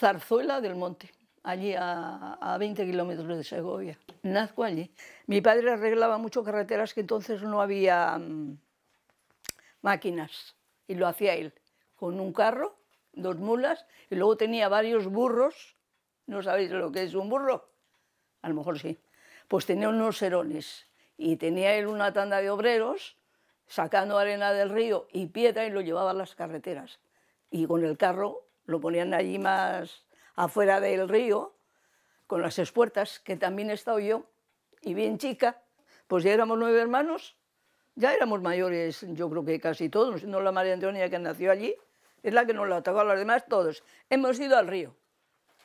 Zarzuela del Monte, allí a, 20 kilómetros de Segovia. Nazco allí. Mi padre arreglaba mucho carreteras que entonces no había mm, máquinas y lo hacía él, con un carro, dos mulas y luego tenía varios burros. ¿No sabéis lo que es un burro? A lo mejor sí. Pues tenía unos serones y tenía él una tanda de obreros sacando arena del río y piedra y lo llevaba a las carreteras. Y con el carro lo ponían allí más afuera del río, con las espuertas, que también he estado yo, y bien chica, pues ya éramos nueve hermanos, ya éramos mayores, yo creo que casi todos, no la María Antonia que nació allí, es la que nos la tocó a los demás todos. Hemos ido al río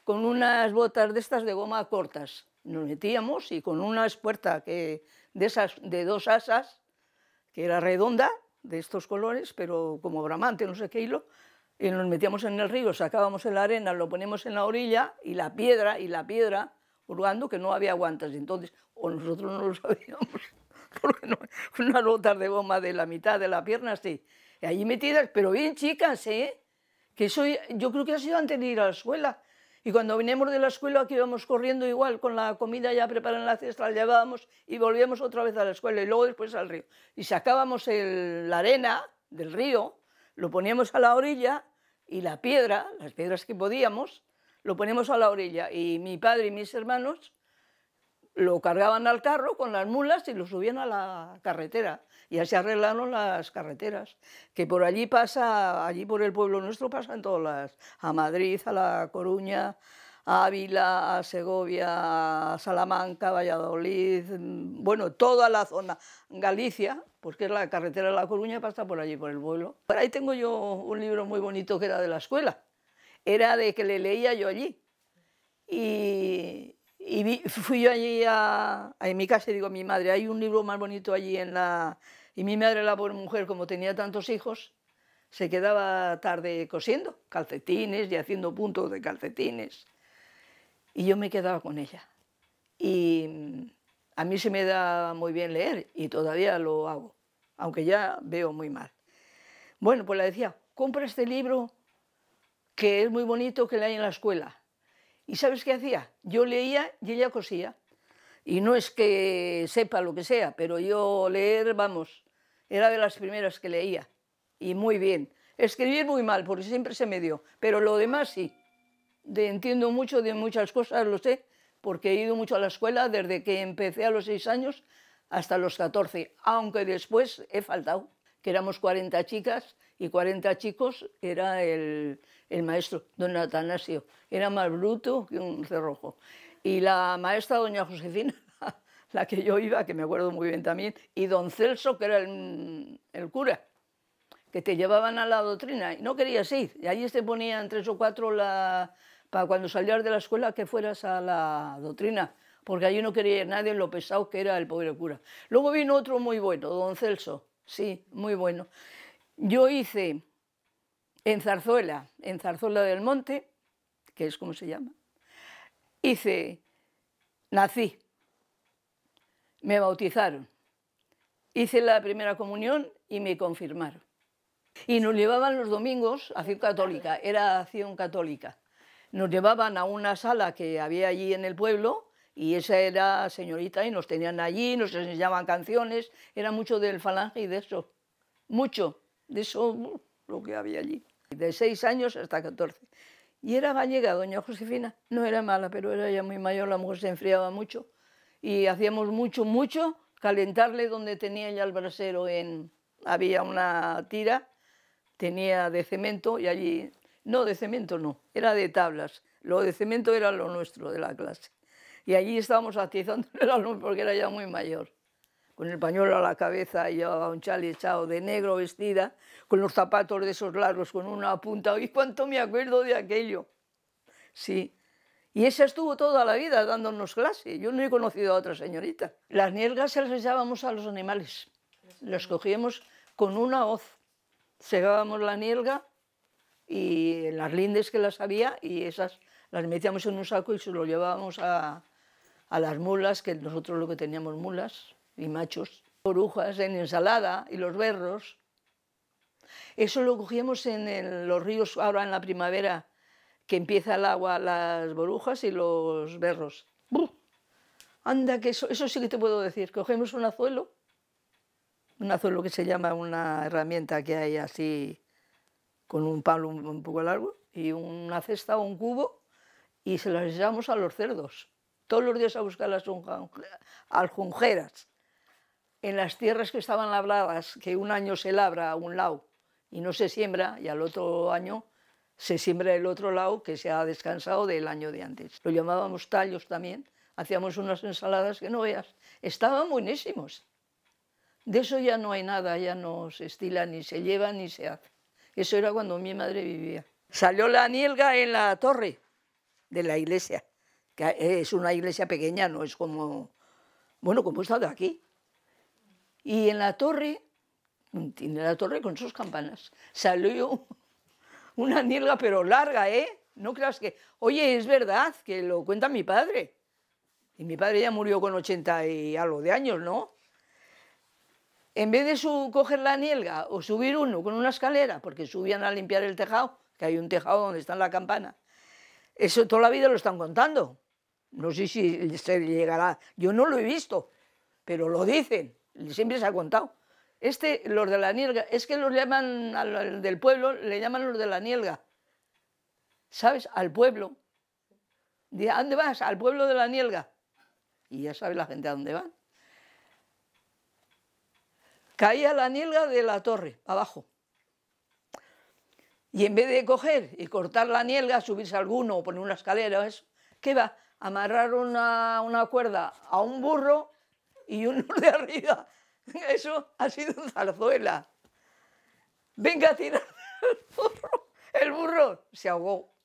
con unas botas de estas de goma cortas, nos metíamos y con una espuerta que, de, esas, de dos asas, que era redonda, de estos colores, pero como bramante, no sé qué hilo, y nos metíamos en el río, sacábamos la arena, lo poníamos en la orilla y la piedra, y la piedra, hurgando que no había guantes. Entonces, o nosotros no lo sabíamos, porque no, unas de goma de la mitad de la pierna, así. Y allí metidas, pero bien chicas, ¿eh? Que eso yo creo que ha sido antes de ir a la escuela. Y cuando vinimos de la escuela, aquí íbamos corriendo igual, con la comida ya preparada en la cesta, la llevábamos y volvíamos otra vez a la escuela y luego después al río. Y sacábamos la arena del río, lo poníamos a la orilla y la piedra, las piedras que podíamos, lo ponemos a la orilla y mi padre y mis hermanos lo cargaban al carro con las mulas y lo subían a la carretera. Y así arreglaron las carreteras, que por allí pasa, allí por el pueblo nuestro pasan todas las, a Madrid, a La Coruña, a Ávila, a Segovia, a Salamanca, a Valladolid, mm, bueno, toda la zona, Galicia, porque es la carretera de La Coruña, pasa por allí, por el vuelo. Por ahí tengo yo un libro muy bonito que era de la escuela, era de que le leía yo allí. Y, fui yo allí a, en mi casa y digo mi madre, hay un libro más bonito allí en la... Y mi madre, la pobre mujer, como tenía tantos hijos, se quedaba tarde cosiendo calcetines y haciendo puntos de calcetines. Y yo me quedaba con ella. Y a mí se me da muy bien leer y todavía lo hago, aunque ya veo muy mal. Bueno, pues le decía, compra este libro que es muy bonito que le hay en la escuela. ¿Y sabes qué hacía? Yo leía y ella cosía. Y no es que sepa lo que sea, pero yo leer, vamos, era de las primeras que leía. Y muy bien. Escribir muy mal, porque siempre se me dio, pero lo demás sí. De, entiendo mucho de muchas cosas, lo sé, porque he ido mucho a la escuela desde que empecé a los seis años hasta los 14, aunque después he faltado, que éramos 40 chicas y 40 chicos era el, maestro, don Atanasio, era más bruto que un cerrojo. Y la maestra, doña Josefina, la que yo iba, que me acuerdo muy bien también, y don Celso, que era el, cura, que te llevaban a la doctrina y no querías ir. Y allí se ponían tres o cuatro la, para cuando salieras de la escuela que fueras a la doctrina, porque allí no quería ir nadie lo pesado que era el pobre cura. Luego vino otro muy bueno, don Celso, sí, muy bueno. Yo hice en Zarzuela, en Zarzuela del Monte, que es como se llama, hice, nací, me bautizaron, hice la primera comunión y me confirmaron. Y nos llevaban los domingos a acción católica, era acción católica nos llevaban a una sala que había allí en el pueblo y esa era señorita y nos tenían allí, nos enseñaban canciones, era mucho del falange y de eso, mucho, de eso uh, lo que había allí, de seis años hasta catorce. Y era gallega, doña Josefina, no era mala, pero era ya muy mayor, la mujer se enfriaba mucho y hacíamos mucho, mucho calentarle donde tenía ya el brasero, en, había una tira, tenía de cemento y allí no, de cemento no, era de tablas. Lo de cemento era lo nuestro de la clase. Y allí estábamos atizando el alumno porque era ya muy mayor. Con el pañuelo a la cabeza, llevaba un chale echado de negro vestida, con los zapatos de esos largos, con una punta. ¿Y cuánto me acuerdo de aquello? Sí. Y esa estuvo toda la vida dándonos clase. Yo no he conocido a otra señorita. Las niergas se las echábamos a los animales. Las cogíamos con una hoz. Segábamos la nielga y las lindes que las había y esas las metíamos en un saco y se lo llevábamos a, a las mulas, que nosotros lo que teníamos mulas y machos, borujas en ensalada y los berros. Eso lo cogíamos en los ríos ahora en la primavera, que empieza el agua, las borujas y los berros. Anda, que eso, eso sí que te puedo decir. Cogemos un azuelo, un azuelo que se llama una herramienta que hay así con un palo un poco largo y una cesta o un cubo y se las echamos a los cerdos. Todos los días a buscar las aljunjeras en las tierras que estaban labradas, que un año se labra a un lado y no se siembra y al otro año se siembra el otro lado que se ha descansado del año de antes. Lo llamábamos tallos también, hacíamos unas ensaladas que no veas, estaban buenísimos. De eso ya no hay nada, ya no se estila, ni se lleva, ni se hace. Eso era cuando mi madre vivía. Salió la nielga en la torre de la iglesia, que es una iglesia pequeña, no es como, bueno, como esta de aquí. Y en la torre, tiene la torre con sus campanas, salió una nielga, pero larga, ¿eh? No creas que, oye, es verdad que lo cuenta mi padre. Y mi padre ya murió con 80 y algo de años, ¿no? en vez de coger la nielga o subir uno con una escalera, porque subían a limpiar el tejado, que hay un tejado donde está la campana, eso toda la vida lo están contando. No sé si se llegará, yo no lo he visto, pero lo dicen, siempre se ha contado. Este, los de la nielga, es que los llaman, al del pueblo, le llaman los de la nielga, ¿sabes? Al pueblo. ¿A dónde vas? Al pueblo de la nielga. Y ya sabe la gente a dónde van. Caía la nilga de la torre, abajo. Y en vez de coger y cortar la nielga, subirse alguno o poner una escalera o eso, ¿qué va? Amarrar una, cuerda a un burro y uno de arriba. Eso ha sido zarzuela. Venga a tirar el burro. El burro se ahogó.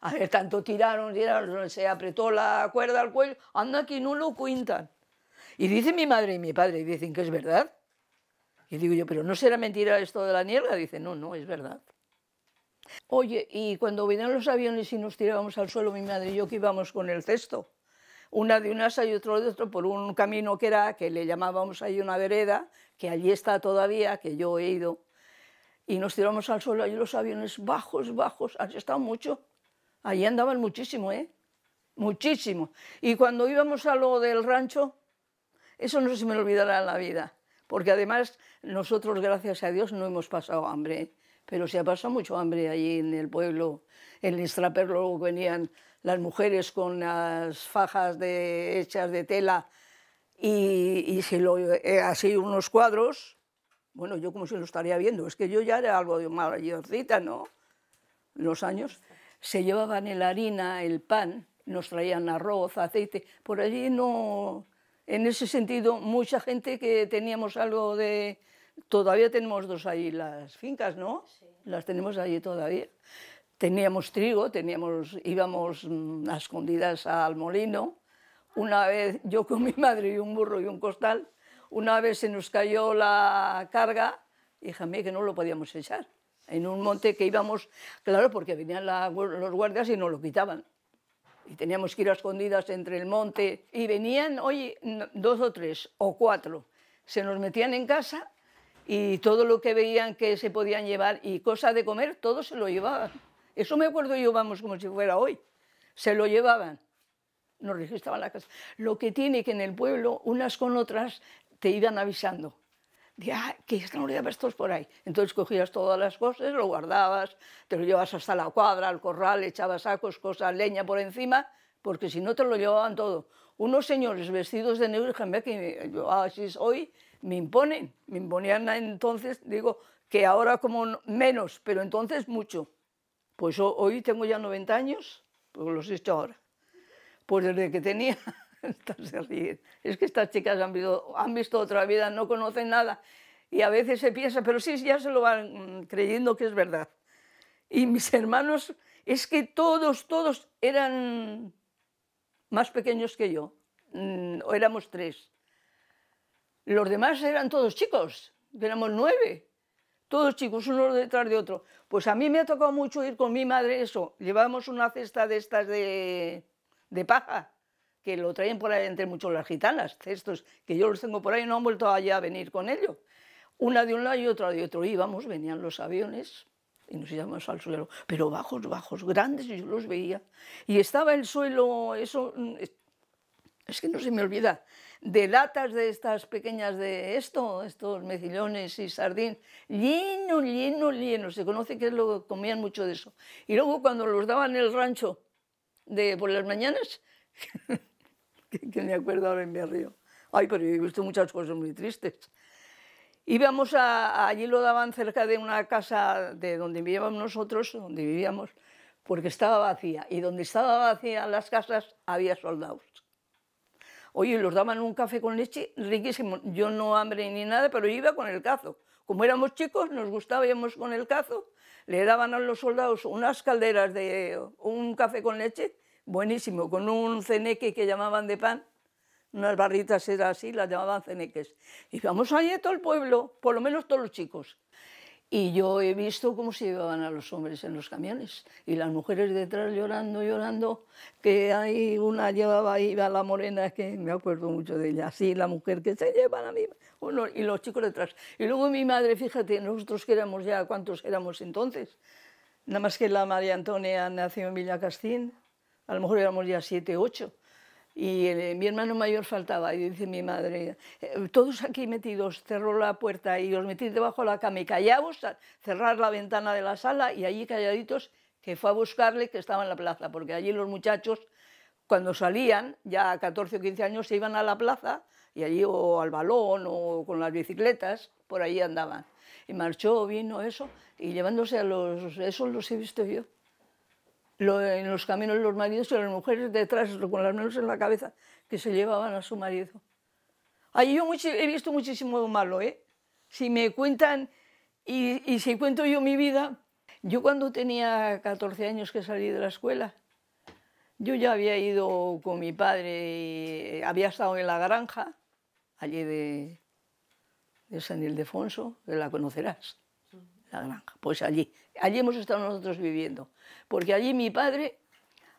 A ver, tanto tiraron, tiraron, se apretó la cuerda al cuello. Anda, aquí no lo cuentan. Y dice mi madre y mi padre, y dicen que es verdad. Y digo yo, pero ¿no será mentira esto de la niebla? Dicen, no, no, es verdad. Oye, y cuando vinieron los aviones y nos tirábamos al suelo, mi madre y yo, que íbamos con el cesto, una de un asa y otro de otro, por un camino que era, que le llamábamos ahí una vereda, que allí está todavía, que yo he ido, y nos tirábamos al suelo, ahí los aviones bajos, bajos, han estado mucho, allí andaban muchísimo, ¿eh? Muchísimo. Y cuando íbamos a lo del rancho, eso no se me lo olvidará en la vida, porque además nosotros, gracias a Dios, no hemos pasado hambre, ¿eh? pero se ha pasado mucho hambre allí en el pueblo. En el luego venían las mujeres con las fajas de, hechas de tela y, se lo, eh, así unos cuadros. Bueno, yo como si lo estaría viendo, es que yo ya era algo de mayorcita, ¿no? Los años. Se llevaban la harina, el pan, nos traían arroz, aceite. Por allí no, en ese sentido, mucha gente que teníamos algo de... Todavía tenemos dos ahí las fincas, ¿no? Sí. Las tenemos allí todavía. Teníamos trigo, teníamos, íbamos mm, a escondidas al molino. Una vez, yo con mi madre y un burro y un costal, una vez se nos cayó la carga, y mía, que no lo podíamos echar. En un monte que íbamos, claro, porque venían los guardias y nos lo quitaban y teníamos que ir a escondidas entre el monte y venían, hoy dos o tres o cuatro, se nos metían en casa y todo lo que veían que se podían llevar y cosa de comer, todo se lo llevaban. Eso me acuerdo yo, vamos, como si fuera hoy. Se lo llevaban, nos registraban la casa. Lo que tiene que en el pueblo, unas con otras, te iban avisando. Dije, ah, que lo llevabas estos por ahí. Entonces cogías todas las cosas, lo guardabas, te lo llevas hasta la cuadra, al corral, echabas sacos, cosas, leña por encima, porque si no te lo llevaban todo. Unos señores vestidos de negro, que yo que ah, hoy me imponen, me imponían entonces, digo, que ahora como menos, pero entonces mucho. Pues hoy tengo ya 90 años, pues los he hecho ahora. Pues desde que tenía Es que estas chicas han visto, han visto otra vida, no conocen nada. Y a veces se piensa, pero sí, ya se lo van mm, creyendo que es verdad. Y mis hermanos, es que todos, todos eran más pequeños que yo. Mm, o éramos tres. Los demás eran todos chicos, éramos nueve todos chicos, uno detrás de otro. Pues a mí me ha tocado mucho ir con mi madre eso, llevábamos una cesta de estas de, paja que lo traen por ahí entre muchos las gitanas, cestos, que yo los tengo por ahí, no han vuelto allá a venir con ello. Una de un lado y otra de otro. Íbamos, venían los aviones y nos íbamos al suelo, pero bajos, bajos, grandes, y yo los veía. Y estaba el suelo, eso, mm, es que no se me olvida, de latas de estas pequeñas de esto, estos mejillones y sardín, lleno, lleno, lleno. Se conoce que lo comían mucho de eso. Y luego cuando los daban en el rancho de por las mañanas, que, me acuerdo ahora en me río. Ay, pero he visto muchas cosas muy tristes. Íbamos a, allí lo daban cerca de una casa de donde vivíamos nosotros, donde vivíamos, porque estaba vacía. Y donde estaba vacía las casas había soldados. Oye, los daban un café con leche riquísimo. Yo no hambre ni nada, pero iba con el cazo. Como éramos chicos, nos gustaba, íbamos con el cazo. Le daban a los soldados unas calderas de un café con leche buenísimo, con un ceneque que llamaban de pan, unas barritas era así, las llamaban ceneques. Y vamos allí todo el pueblo, por lo menos todos los chicos. Y yo he visto cómo se llevaban a los hombres en los camiones y las mujeres detrás llorando, llorando, que hay una llevaba ahí la morena, que me acuerdo mucho de ella, así la mujer que se llevan a mí, y los chicos detrás. Y luego mi madre, fíjate, nosotros que éramos ya, ¿cuántos éramos entonces? Nada más que la María Antonia nació en Villa Villacastín, a lo mejor éramos ya siete, ocho. Y eh, mi hermano mayor faltaba, y dice mi madre, eh, todos aquí metidos, cerró la puerta y os metí debajo de la cama y callaos, cerrar la ventana de la sala y allí calladitos, que fue a buscarle, que estaba en la plaza, porque allí los muchachos, cuando salían, ya a 14 o 15 años, se iban a la plaza y allí o al balón o con las bicicletas, por allí andaban. Y marchó, vino, eso, y llevándose a los, esos los he visto yo en los caminos los maridos y las mujeres detrás, con las manos en la cabeza, que se llevaban a su marido. Ahí yo he visto muchísimo malo, ¿eh? Si me cuentan y, si cuento yo mi vida, yo cuando tenía 14 años que salí de la escuela, yo ya había ido con mi padre, y eh, había estado en la granja, allí de, de San Ildefonso, que la conocerás granja. Pues allí, allí hemos estado nosotros viviendo, porque allí mi padre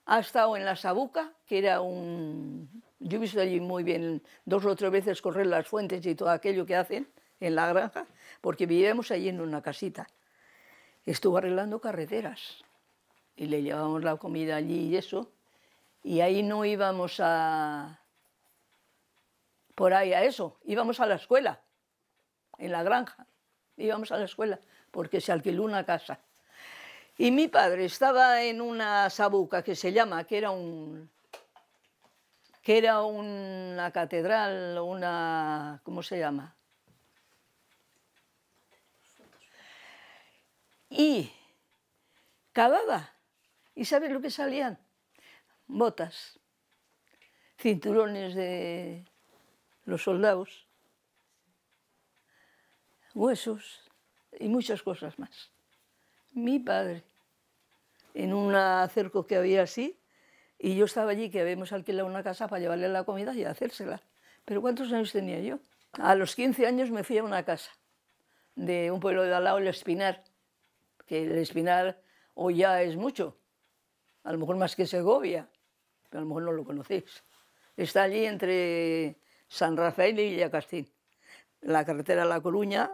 ha estado en la Sabuca, que era un... Yo he visto allí muy bien dos o tres veces correr las fuentes y todo aquello que hacen en la granja, porque vivíamos allí en una casita. Estuvo arreglando carreteras y le llevábamos la comida allí y eso, y ahí no íbamos a... por ahí a eso, íbamos a la escuela, en la granja, íbamos a la escuela, porque se alquiló una casa. Y mi padre estaba en una sabuca que se llama, que era un que era una catedral, una ¿cómo se llama? Y cavaba. ¿Y sabes lo que salían? Botas, cinturones de los soldados, huesos y muchas cosas más. Mi padre, en un acerco que había así, y yo estaba allí, que habíamos alquilado una casa para llevarle la comida y hacérsela. Pero ¿cuántos años tenía yo? A los 15 años me fui a una casa de un pueblo de al lado, El Espinar, que El Espinar hoy ya es mucho, a lo mejor más que Segovia, pero a lo mejor no lo conocéis. Está allí entre San Rafael y Villacastín. La carretera a La Coruña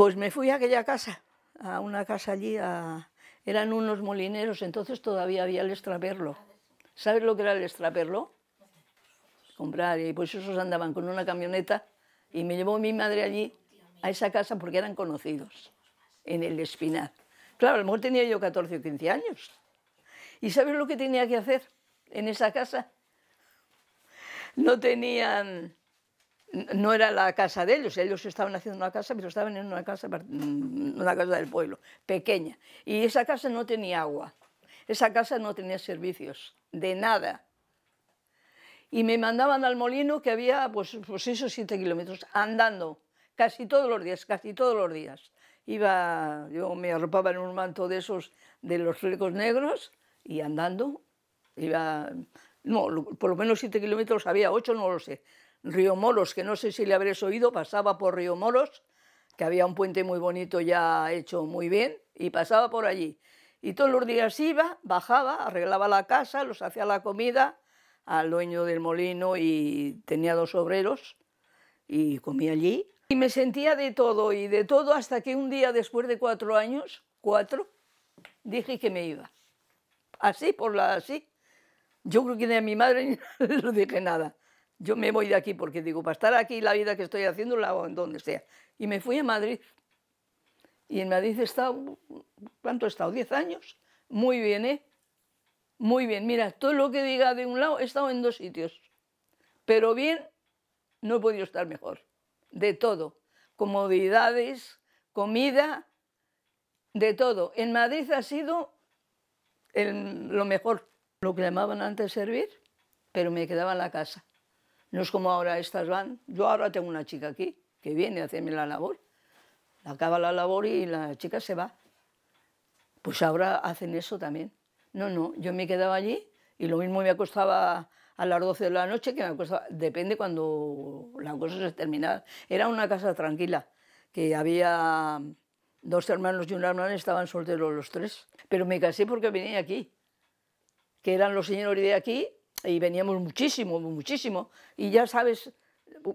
pues me fui a aquella casa, a una casa allí, eran unos molineros, entonces todavía había el extraperlo. ¿Sabes lo que era el extraperlo? Comprar, y pues esos andaban con una camioneta y me llevó mi madre allí, a esa casa, porque eran conocidos, en el Espinar. Claro, a lo mejor tenía yo 14 o 15 años. ¿Y sabes lo que tenía que hacer en esa casa? No tenían no era la casa de ellos, ellos estaban haciendo una casa, pero estaban en una casa, mm, una casa del pueblo, pequeña. Y esa casa no tenía agua, esa casa no tenía servicios, de nada. Y me mandaban al molino que había, pues, pues esos siete kilómetros, andando, casi todos los días, casi todos los días. Iba, yo me arropaba en un manto de esos, de los flecos negros, y andando, iba, no, por lo menos siete kilómetros había, ocho no lo sé, Río Molos, que no sé si le habréis oído, pasaba por Río Molos, que había un puente muy bonito ya hecho muy bien, y pasaba por allí. Y todos los días iba, bajaba, arreglaba la casa, los hacía la comida al dueño del molino y tenía dos obreros y comía allí. Y me sentía de todo y de todo hasta que un día después de cuatro años, cuatro, dije que me iba. Así, por la así. Yo creo que ni a mi madre no le dije nada yo me voy de aquí porque digo, para estar aquí la vida que estoy haciendo la hago en donde sea. Y me fui a Madrid. Y en Madrid he estado, ¿cuánto he estado? ¿10 años? Muy bien, ¿eh? Muy bien. Mira, todo lo que diga de un lado, he estado en dos sitios. Pero bien, no he podido estar mejor. De todo. Comodidades, comida, de todo. En Madrid ha sido lo mejor. Lo que llamaban antes servir, pero me quedaba en la casa. No es como ahora estas van. Yo ahora tengo una chica aquí que viene a hacerme la labor. Acaba la labor y la chica se va. Pues ahora hacen eso también. No, no, yo me quedaba allí y lo mismo me acostaba a las 12 de la noche que me acostaba. Depende cuando la cosa se terminaba. Era una casa tranquila, que había dos hermanos y una hermana, estaban solteros los tres. Pero me casé porque venía aquí, que eran los señores de aquí y veníamos muchísimo, muchísimo, y ya sabes,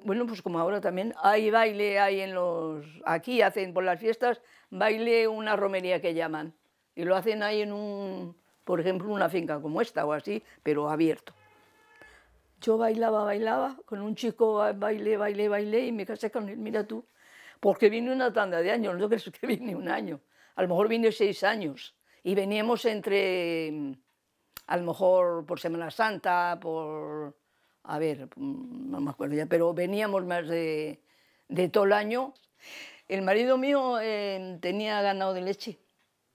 bueno, pues como ahora también, hay baile, hay en los, aquí hacen por las fiestas, baile una romería que llaman, y lo hacen ahí en un, por ejemplo, una finca como esta o así, pero abierto. Yo bailaba, bailaba, con un chico bailé, bailé, bailé, y me casé con él, mira tú, porque vine una tanda de años, no crees que vine un año, a lo mejor vine seis años, y veníamos entre a lo mejor por Semana Santa, por, a ver, mm, no me acuerdo ya, pero veníamos más de, todo el año. El marido mío em, tenía ganado de leche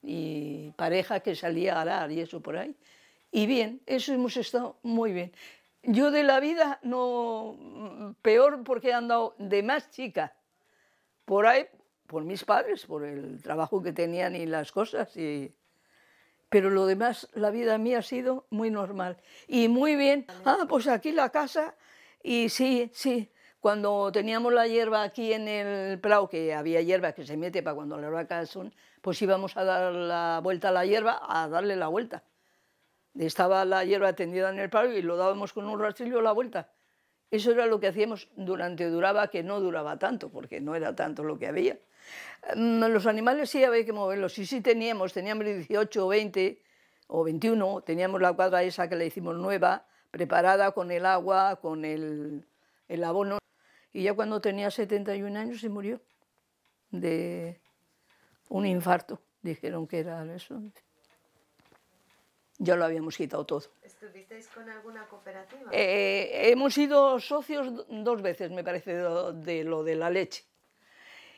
y pareja que salía a arar y eso por ahí. Y bien, eso hemos estado muy bien. Yo de la vida no, mm, peor porque he andado de más chica, por ahí, por mis padres, por el trabajo que tenían y las cosas. Y, pero lo demás, la vida mía ha sido muy normal. Y muy bien, ah, pues aquí la casa, y sí, sí, cuando teníamos la hierba aquí en el prado, que había hierba que se mete para cuando la vaca son, pues íbamos a dar la vuelta a la hierba, a darle la vuelta. Estaba la hierba tendida en el prado y lo dábamos con un rastrillo la vuelta. Eso era lo que hacíamos durante Duraba, que no duraba tanto, porque no era tanto lo que había. Mm, los animales sí había que moverlos, y sí teníamos, teníamos 18 o 20 o 21, teníamos la cuadra esa que le hicimos nueva, preparada con el agua, con el, el abono. Y ya cuando tenía 71 años se murió de un infarto, dijeron que era eso ya lo habíamos quitado todo. ¿Estuvisteis con alguna cooperativa? Eh, eh, hemos sido socios dos veces, me parece, de lo de la leche.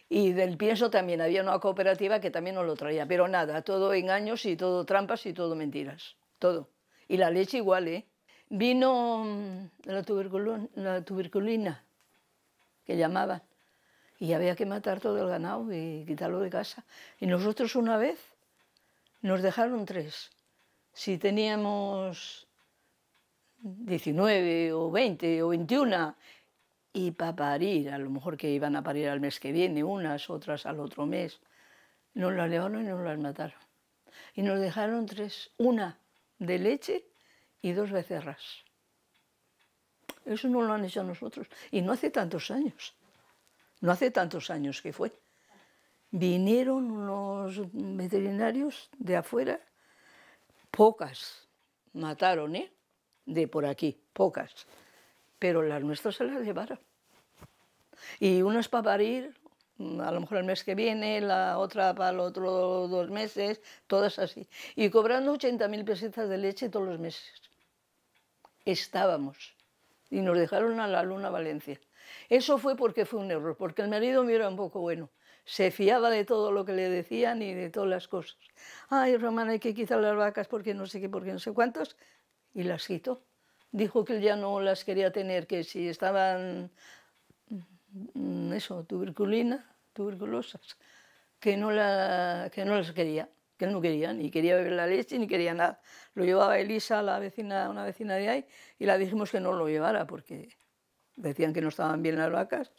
Y del pienso también, había una cooperativa que también nos lo traía, pero nada, todo engaños y todo trampas y todo mentiras, todo. Y la leche igual, ¿eh? Vino mm, la, la tuberculina que llamaban, y había que matar todo el ganado y quitarlo de casa. Y nosotros una vez nos dejaron tres si teníamos 19 o 20 o 21 y para parir, a lo mejor que iban a parir al mes que viene, unas, otras al otro mes, nos las llevaron y nos las mataron. Y nos dejaron tres, una de leche y dos becerras. Eso no lo han hecho nosotros. Y no hace tantos años, no hace tantos años que fue. Vinieron unos veterinarios de afuera Pocas mataron, ¿eh? De por aquí, pocas. Pero las nuestras se las llevaron. Y unas para parir, a lo mejor el mes que viene, la otra para los otros dos meses, todas así. Y cobrando 80.000 pesetas de leche todos los meses. Estábamos. Y nos dejaron a la luna Valencia. Eso fue porque fue un error, porque el marido me era un poco bueno se fiaba de todo lo que le decían y de todas las cosas. Ay, Román, hay que quitar las vacas porque no sé qué, porque no sé cuántos, y las quitó. Dijo que él ya no las quería tener, que si estaban, mm, eso, tuberculina, tuberculosas, que no, que no las quería, que él no quería, ni quería beber la leche, ni quería nada. Lo llevaba Elisa, la vecina, una vecina de ahí, y la dijimos que no lo llevara porque decían que no estaban bien las vacas.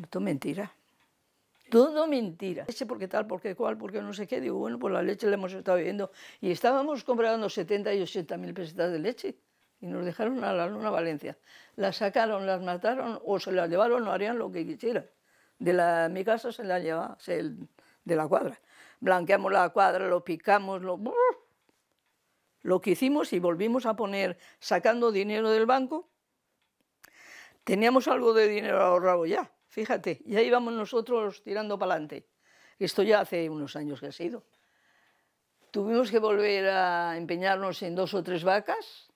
Esto es mentira todo mentira. Leche porque tal, porque cual, porque no sé qué. Digo, bueno, pues la leche la hemos estado viendo Y estábamos comprando 70 y 80 mil pesetas de leche. Y nos dejaron a la luna Valencia. Las sacaron, las mataron o se las llevaron, no harían lo que quisieran. De la, mi casa se la llevaba, de la cuadra. Blanqueamos la cuadra, lo picamos, lo... Lo que hicimos y volvimos a poner, sacando dinero del banco, teníamos algo de dinero ahorrado ya, Fíjate, ya íbamos nosotros tirando para adelante. Esto ya hace unos años que ha sido. Tuvimos que volver a empeñarnos en dos o tres vacas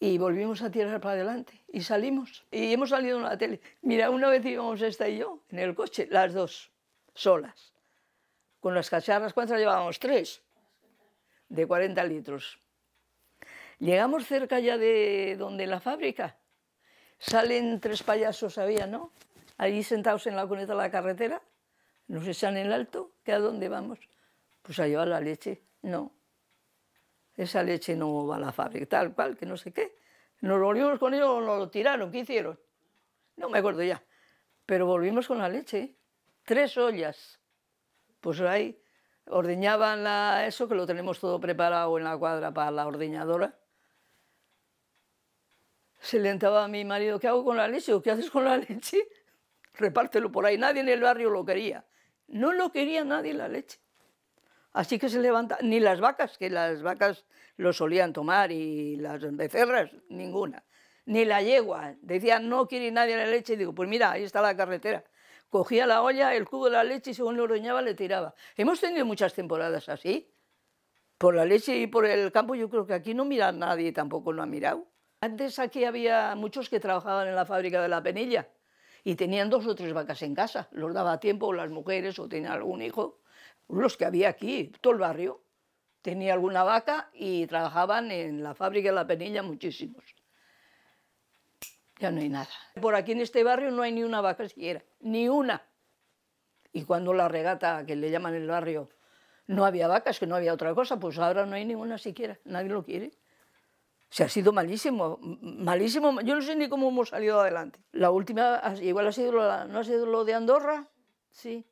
y volvimos a tirar para adelante y salimos. Y hemos salido en la tele. Mira, una vez íbamos esta y yo en el coche, las dos, solas. Con las cacharras, ¿cuántas llevábamos? Tres, de 40 litros. Llegamos cerca ya de donde la fábrica. Salen tres payasos, había, ¿no? allí sentados en la cuneta de la carretera, nos echan el alto, ¿que a dónde vamos? Pues a llevar la leche. No, esa leche no va a la fábrica, tal cual, que no sé qué. Nos volvimos con ellos, nos lo tiraron, ¿qué hicieron? No me acuerdo ya. Pero volvimos con la leche, tres ollas. Pues ahí ordeñaban la, eso, que lo tenemos todo preparado en la cuadra para la ordeñadora. Se le a mi marido, ¿qué hago con la leche? ¿O qué haces con la leche? repártelo por ahí. Nadie en el barrio lo quería. No lo quería nadie la leche. Así que se levanta, ni las vacas, que las vacas lo solían tomar, y las becerras, ninguna. Ni la yegua. Decían, no quiere nadie la leche. Y digo, pues mira, ahí está la carretera. Cogía la olla, el cubo de la leche y según lo roñaba le tiraba. Hemos tenido muchas temporadas así. Por la leche y por el campo yo creo que aquí no mira nadie, tampoco lo ha mirado. Antes aquí había muchos que trabajaban en la fábrica de la penilla y tenían dos o tres vacas en casa. Los daba tiempo las mujeres o tenían algún hijo, los que había aquí, todo el barrio. Tenía alguna vaca y trabajaban en la fábrica de la penilla muchísimos. Ya no hay nada. Por aquí en este barrio no hay ni una vaca siquiera, ni una. Y cuando la regata, que le llaman el barrio, no había vacas, que no había otra cosa, pues ahora no hay ninguna siquiera, nadie lo quiere se ha sido malísimo, malísimo. Yo no sé ni cómo hemos salido adelante. La última, igual ha sido, lo, ¿no ha sido lo de Andorra? Sí.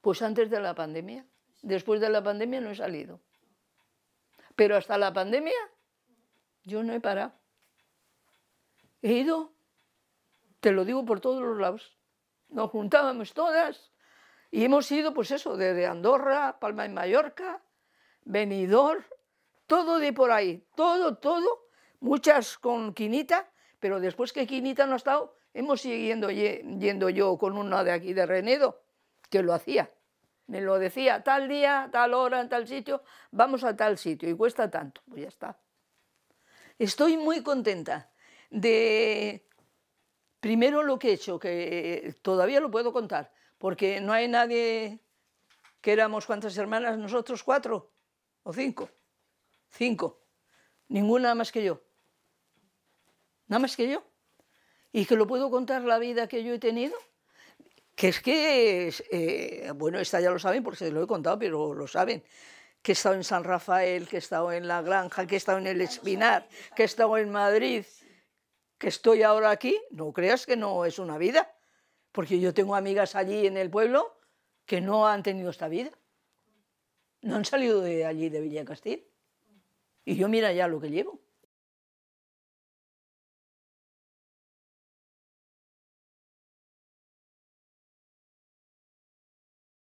Pues antes de la pandemia. Después de la pandemia no he salido. Pero hasta la pandemia yo no he parado. He ido, te lo digo por todos los lados. Nos juntábamos todas y hemos ido, pues eso, desde Andorra, Palma de Mallorca, Benidorm, todo de por ahí, todo, todo muchas con Quinita, pero después que Quinita no ha estado, hemos seguido yendo, yendo yo con una de aquí de Renedo, que lo hacía. Me lo decía, tal día, tal hora, en tal sitio, vamos a tal sitio, y cuesta tanto, pues ya está. Estoy muy contenta de, primero lo que he hecho, que todavía lo puedo contar, porque no hay nadie que éramos cuántas hermanas, nosotros cuatro o cinco, cinco, ninguna más que yo nada más que yo. Y que lo puedo contar la vida que yo he tenido, que es que, eh, bueno, esta ya lo saben porque se lo he contado, pero lo saben, que he estado en San Rafael, que he estado en La Granja, que he estado en El Espinar, que he estado en Madrid, que estoy ahora aquí, no creas que no es una vida, porque yo tengo amigas allí en el pueblo que no han tenido esta vida, no han salido de allí, de Villa Castil. Y yo mira ya lo que llevo.